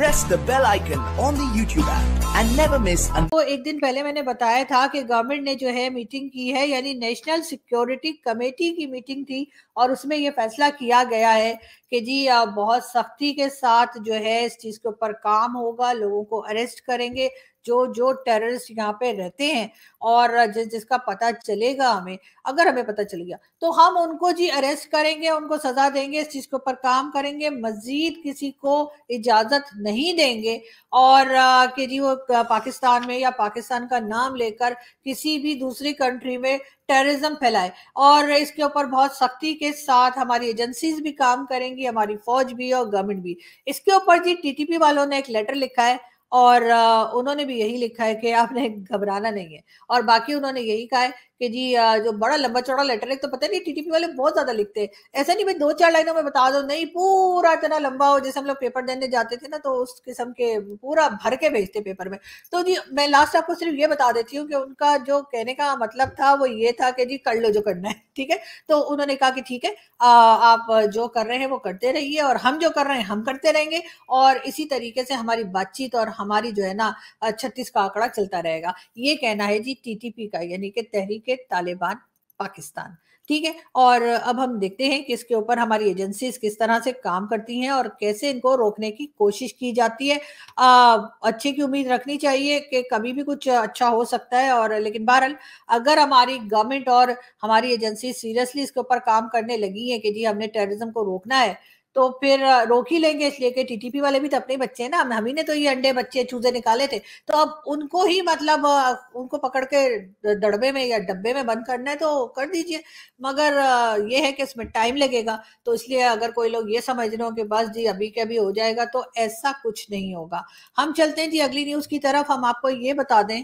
Press the bell icon on the YouTube app and never miss. तो एक दिन पहले मैंने बताया था कि गवर्नमेंट ने जो है मीटिंग की है यानी नेशनल सिक्योरिटी कमेटी की मीटिंग थी और उसमें ये फैसला किया गया है कि जी बहुत सख्ती के साथ जो है इस चीज के ऊपर काम होगा लोगों को अरेस्ट करेंगे जो जो टेररिस्ट यहाँ पे रहते हैं और जिस जिसका पता चलेगा हमें अगर हमें पता चल गया तो हम उनको जी अरेस्ट करेंगे उनको सजा देंगे इस चीज़ के ऊपर काम करेंगे मजीद किसी को इजाज़त नहीं देंगे और कि जी वो पाकिस्तान में या पाकिस्तान का नाम लेकर किसी भी दूसरी कंट्री में टेररिज्म फैलाए और इसके ऊपर बहुत सख्ती के साथ हमारी एजेंसीज भी काम करेंगी हमारी फौज भी और गवर्नमेंट भी इसके ऊपर जी टीटीपी वालों ने एक लेटर लिखा है और उन्होंने भी यही लिखा है कि आपने घबराना नहीं है और बाकी उन्होंने यही कहा है कि जी जो बड़ा लंबा चौड़ा लेटर है तो पता नहीं टीटीपी वाले बहुत ज्यादा लिखते हैं ऐसा नहीं भाई दो चार लाइनों में बता दो नहीं पूरा इतना लंबा हो जैसे हम लोग पेपर देने जाते थे ना तो उस किस्म के पूरा भर के भेजते पेपर में तो जी मैं लास्ट आपको सिर्फ ये बता देती हूँ कि उनका जो कहने का मतलब था वो ये था कि जी कर लो जो करना है ठीक है तो उन्होंने कहा कि ठीक है आप जो कर रहे हैं वो करते रहिए और हम जो कर रहे हैं हम करते रहेंगे और इसी तरीके से हमारी बातचीत और हमारी जो है ना छत्तीस का आंकड़ा चलता रहेगा ये कहना है जी टीटीपी का यानी कि तहरीक के तालिबान पाकिस्तान ठीक है और अब हम देखते हैं कि इसके ऊपर हमारी एजेंसीज किस तरह से काम करती हैं और कैसे इनको रोकने की कोशिश की जाती है आ, अच्छे की उम्मीद रखनी चाहिए कि कभी भी कुछ अच्छा हो सकता है और लेकिन बहरहाल अगर हमारी गवर्नमेंट और हमारी एजेंसी सीरियसली इसके ऊपर काम करने लगी है कि जी हमने टेररिज्म को रोकना है तो फिर रोक ही लेंगे इसलिए कि टीटीपी वाले भी तो अपने बच्चे हैं ना हम ही ने तो ये अंडे बच्चे चूजे निकाले थे तो अब उनको ही मतलब उनको पकड़ के दड़बे में या डब्बे में बंद करना है तो कर दीजिए मगर ये है कि इसमें टाइम लगेगा तो इसलिए अगर कोई लोग ये समझ रहे हो कि बस जी अभी के अभी हो जाएगा तो ऐसा कुछ नहीं होगा हम चलते हैं जी अगली न्यूज की तरफ हम आपको ये बता दें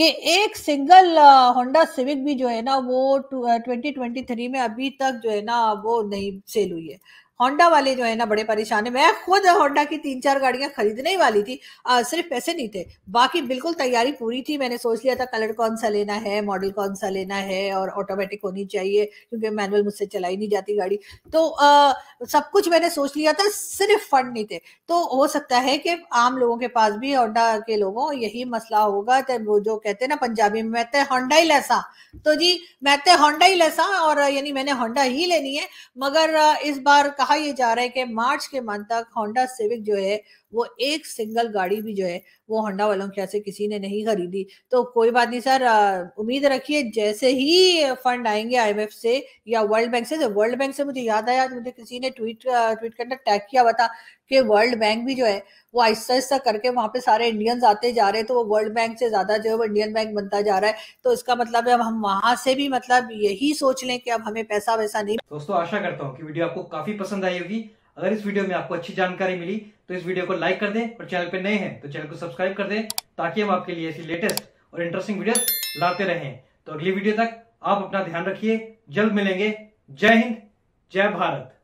कि एक सिंगल होंडा सिविक भी जो है ना वो ट्वेंटी ट्वेंटी थ्री में अभी तक जो है ना वो नहीं सेल हुई है होंडा वाले जो है ना बड़े परेशान है मैं खुद होंडा की तीन चार गाड़ियां खरीदने ही वाली थी आ, सिर्फ पैसे नहीं थे बाकी बिल्कुल तैयारी पूरी थी मैंने सोच लिया था कलर कौन सा लेना है मॉडल कौन सा लेना है और ऑटोमेटिक होनी चाहिए क्योंकि मैनुअल मुझसे चलाई नहीं जाती गाड़ी तो आ, सब कुछ मैंने सोच लिया था सिर्फ फंड नहीं थे तो हो सकता है कि आम लोगों के पास भी होंडा के लोगों यही मसला होगा तो वो जो कहते हैं ना पंजाबी में मैं तो होंडा ही लैसा तो जी मैं तो होंडा ही लैसा और यानी मैंने होंडा ही लेनी है मगर इस बार कहा यह जा रहा है कि मार्च के मंथ तक होंडा सिविक जो है वो एक सिंगल गाड़ी भी जो है वो होंडा वालों के ऐसे किसी ने नहीं खरीदी तो कोई बात नहीं सर उम्मीद रखिए जैसे ही फंड आएंगे आईएमएफ से या वर्ल्ड बैंक से वर्ल्ड तो बैंक से मुझे याद आया मुझे किसी ने ट्वीट ट्वीट करना टैग किया हुआ था कि वर्ल्ड बैंक भी जो है वो आहिस्ता आहिस्ता करके वहां पे सारे इंडियंस आते जा रहे हैं तो वो वर्ल्ड बैंक से ज़्यादा जो है वो इंडियन बैंक बनता जा रहा है तो इसका मतलब है अब हम वहां से भी मतलब यही सोच लें कि अब हमें पैसा वैसा नहीं दोस्तों आशा करता हूँ कि वीडियो आपको काफी पसंद पसंद आई होगी अगर इस वीडियो में आपको अच्छी जानकारी मिली तो इस वीडियो को लाइक कर दें और चैनल पर नए हैं तो चैनल को सब्सक्राइब कर दें ताकि हम आपके लिए ऐसी लेटेस्ट और इंटरेस्टिंग वीडियो लाते रहें तो अगली वीडियो तक आप अपना ध्यान रखिए जल्द मिलेंगे जय हिंद जय भारत